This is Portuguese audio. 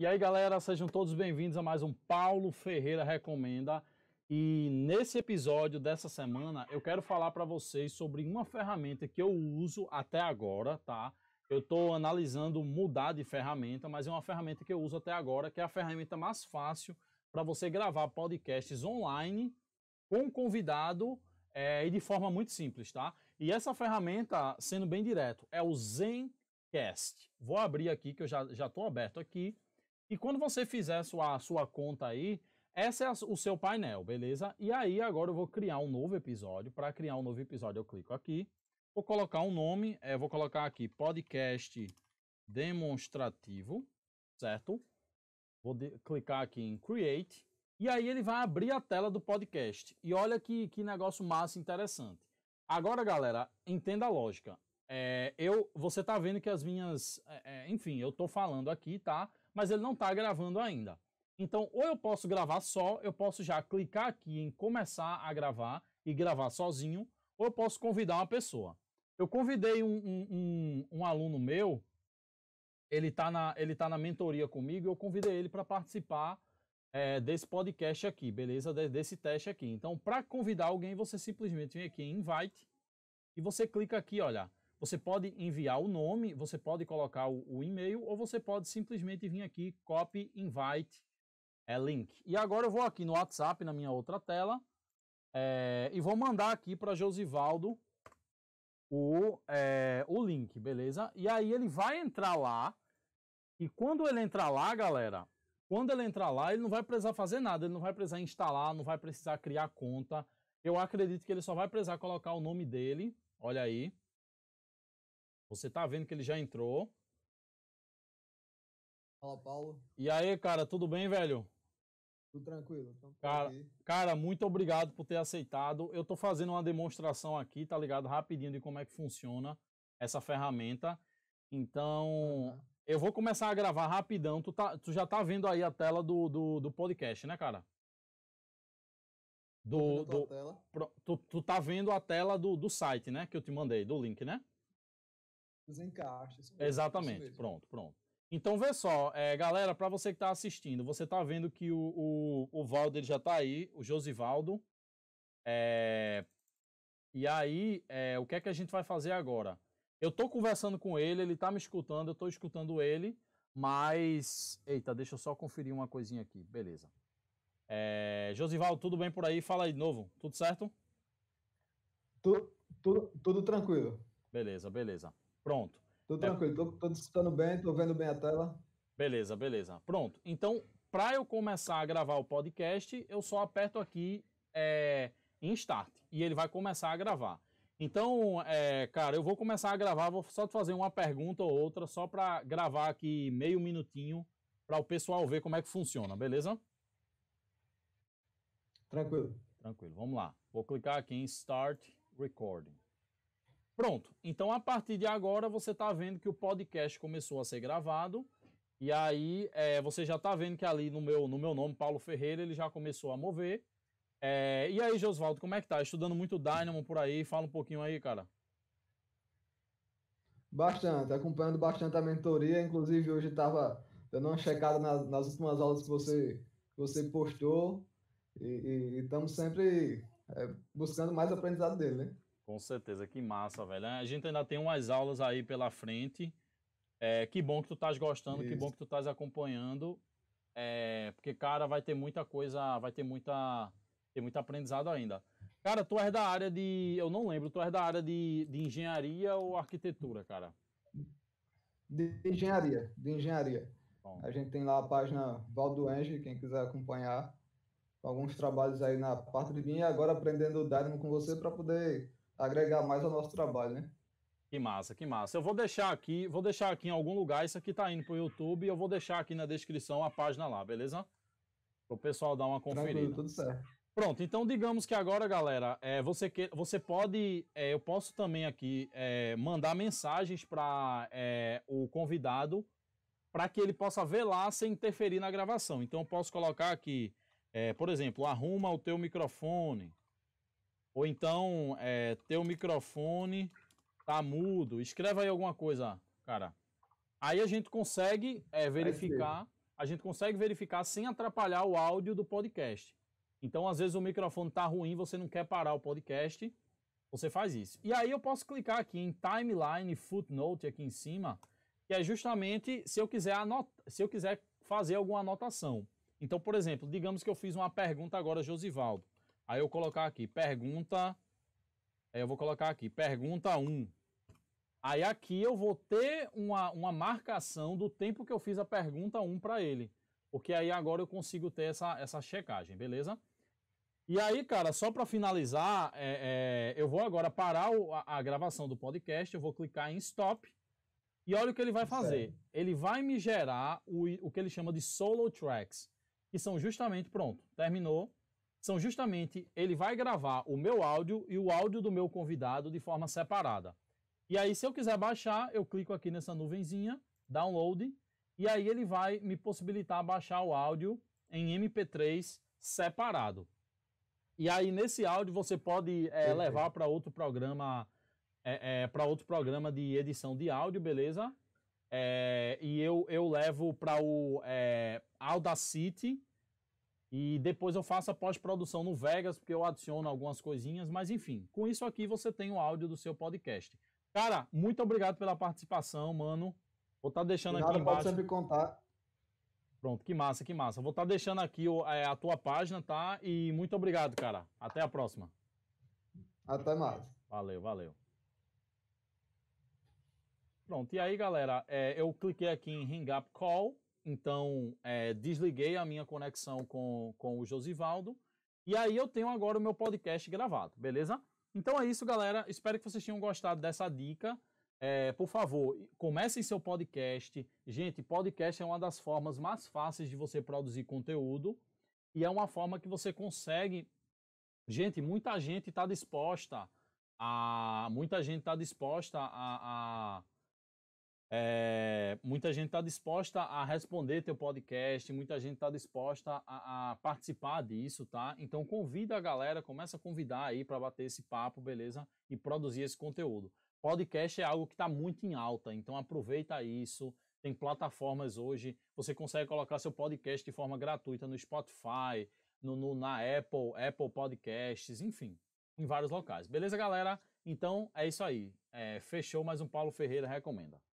E aí, galera, sejam todos bem-vindos a mais um Paulo Ferreira Recomenda. E nesse episódio dessa semana, eu quero falar para vocês sobre uma ferramenta que eu uso até agora, tá? Eu estou analisando mudar de ferramenta, mas é uma ferramenta que eu uso até agora, que é a ferramenta mais fácil para você gravar podcasts online com convidado é, e de forma muito simples, tá? E essa ferramenta, sendo bem direto, é o Zencast. Vou abrir aqui, que eu já estou aberto aqui e quando você fizer a sua, a sua conta aí, esse é a, o seu painel, beleza? E aí agora eu vou criar um novo episódio. Para criar um novo episódio, eu clico aqui. Vou colocar um nome, é, vou colocar aqui podcast demonstrativo, certo? Vou de, clicar aqui em create. E aí ele vai abrir a tela do podcast. E olha que, que negócio massa interessante. Agora, galera, entenda a lógica. É, eu, você tá vendo que as minhas, é, é, enfim, eu tô falando aqui, tá? Mas ele não tá gravando ainda. Então, ou eu posso gravar só, eu posso já clicar aqui em começar a gravar e gravar sozinho, ou eu posso convidar uma pessoa. Eu convidei um, um, um, um aluno meu, ele tá, na, ele tá na mentoria comigo, eu convidei ele para participar é, desse podcast aqui, beleza? Desse teste aqui. Então, para convidar alguém, você simplesmente vem aqui em Invite e você clica aqui, olha, você pode enviar o nome, você pode colocar o, o e-mail ou você pode simplesmente vir aqui, copy invite é, link. E agora eu vou aqui no WhatsApp, na minha outra tela, é, e vou mandar aqui para Josivaldo o, é, o link, beleza? E aí ele vai entrar lá, e quando ele entrar lá, galera, quando ele entrar lá, ele não vai precisar fazer nada, ele não vai precisar instalar, não vai precisar criar conta. Eu acredito que ele só vai precisar colocar o nome dele, olha aí, você tá vendo que ele já entrou. Fala, Paulo. E aí, cara, tudo bem, velho? Tudo tranquilo. Então, cara, cara, muito obrigado por ter aceitado. Eu tô fazendo uma demonstração aqui, tá ligado? Rapidinho de como é que funciona essa ferramenta. Então, uhum. eu vou começar a gravar rapidão. Tu, tá, tu já tá vendo aí a tela do, do, do podcast, né, cara? Do, do, Tu, tu tá vendo a tela do, do site, né? Que eu te mandei, do link, né? dos encaixes. Exatamente, pronto, pronto. Então vê só, é, galera, para você que está assistindo, você está vendo que o, o, o Valdo ele já está aí, o Josivaldo. É, e aí, é, o que é que a gente vai fazer agora? Eu estou conversando com ele, ele está me escutando, eu estou escutando ele, mas. Eita, deixa eu só conferir uma coisinha aqui, beleza. É, Josivaldo, tudo bem por aí? Fala aí de novo, tudo certo? Tudo, tudo, tudo tranquilo. Beleza, beleza. Pronto. Tudo é... tranquilo, tô, tô escutando bem, tô vendo bem a tela. Beleza, beleza. Pronto. Então, para eu começar a gravar o podcast, eu só aperto aqui é, em Start e ele vai começar a gravar. Então, é, cara, eu vou começar a gravar, vou só te fazer uma pergunta ou outra, só para gravar aqui meio minutinho, para o pessoal ver como é que funciona, beleza? Tranquilo. Tranquilo, vamos lá. Vou clicar aqui em Start Recording. Pronto. Então, a partir de agora, você está vendo que o podcast começou a ser gravado. E aí, é, você já está vendo que ali no meu, no meu nome, Paulo Ferreira, ele já começou a mover. É, e aí, Josvaldo, como é que tá? Estudando muito Dynamo por aí? Fala um pouquinho aí, cara. Bastante, acompanhando bastante a mentoria. Inclusive, hoje estava dando uma checada nas, nas, últimas aulas que você, que você postou. E estamos sempre é, buscando mais aprendizado dele, né? Com certeza, que massa, velho. A gente ainda tem umas aulas aí pela frente. É, que bom que tu estás gostando, Isso. que bom que tu estás acompanhando. É, porque, cara, vai ter muita coisa, vai ter muita, tem muito aprendizado ainda. Cara, tu és da área de. Eu não lembro, tu és da área de, de engenharia ou arquitetura, cara? De engenharia, de engenharia. Bom. A gente tem lá a página Valdo Enge, quem quiser acompanhar alguns trabalhos aí na parte de mim, e agora aprendendo o Dynamo com você para poder agregar mais ao nosso trabalho, né? Que massa, que massa. Eu vou deixar aqui, vou deixar aqui em algum lugar, isso aqui tá indo pro YouTube, eu vou deixar aqui na descrição a página lá, beleza? Pro pessoal dar uma conferida. Tranquilo, tudo certo. Pronto, então digamos que agora, galera, é, você, que, você pode, é, eu posso também aqui é, mandar mensagens para é, o convidado para que ele possa ver lá sem interferir na gravação. Então eu posso colocar aqui, é, por exemplo, arruma o teu microfone, ou então, é, teu microfone tá mudo. Escreva aí alguma coisa, cara. Aí a gente consegue é, verificar, a gente consegue verificar sem atrapalhar o áudio do podcast. Então, às vezes o microfone tá ruim, você não quer parar o podcast, você faz isso. E aí eu posso clicar aqui em timeline, footnote aqui em cima, que é justamente se eu quiser anotar, se eu quiser fazer alguma anotação. Então, por exemplo, digamos que eu fiz uma pergunta agora Josivaldo. Aí eu colocar aqui, pergunta. eu vou colocar aqui, pergunta 1. Aí aqui eu vou ter uma, uma marcação do tempo que eu fiz a pergunta 1 para ele. Porque aí agora eu consigo ter essa, essa checagem, beleza? E aí, cara, só para finalizar, é, é, eu vou agora parar o, a, a, gravação do podcast, eu vou clicar em stop. E olha o que ele vai fazer. Sério? Ele vai me gerar o, o que ele chama de solo tracks, que são justamente, pronto, terminou são justamente ele vai gravar o meu áudio e o áudio do meu convidado de forma separada. E aí, se eu quiser baixar, eu clico aqui nessa nuvenzinha, download, e aí ele vai me possibilitar baixar o áudio em MP3 separado. E aí, nesse áudio, você pode é, levar para outro programa, é, eh, é, eh, para outro programa de edição de áudio, beleza? e eu, eu levo para o Audacity e depois eu faço a pós-produção no Vegas, porque eu adiciono algumas coisinhas, mas enfim, com isso aqui você tem o áudio do seu podcast. Cara, muito obrigado pela participação, mano. Vou estar tá deixando nada, aqui embaixo. Pode sempre contar. Pronto, que massa, que massa. Vou estar tá deixando aqui é, a tua página, tá? E muito obrigado, cara. Até a próxima. Até mais. Valeu, valeu. Pronto, e aí, galera, é, eu cliquei aqui em Ring Up Call então, é, desliguei a minha conexão com, com o Josivaldo. E aí eu tenho agora o meu podcast gravado, beleza? Então é isso, galera. Espero que vocês tenham gostado dessa dica. É, por favor, comecem seu podcast. Gente, podcast é uma das formas mais fáceis de você produzir conteúdo e é uma forma que você consegue. Gente, muita gente está disposta a. Muita gente está disposta a, a é, muita gente está disposta a responder teu podcast, muita gente está disposta a, a, participar disso, tá? Então convida a galera, começa a convidar aí para bater esse papo, beleza? E produzir esse conteúdo. Podcast é algo que está muito em alta, então aproveita isso. Tem plataformas hoje, você consegue colocar seu podcast de forma gratuita no Spotify, no, no na Apple, Apple Podcasts, enfim, em vários locais. Beleza, galera? Então é isso aí. É, fechou mais um Paulo Ferreira Recomenda.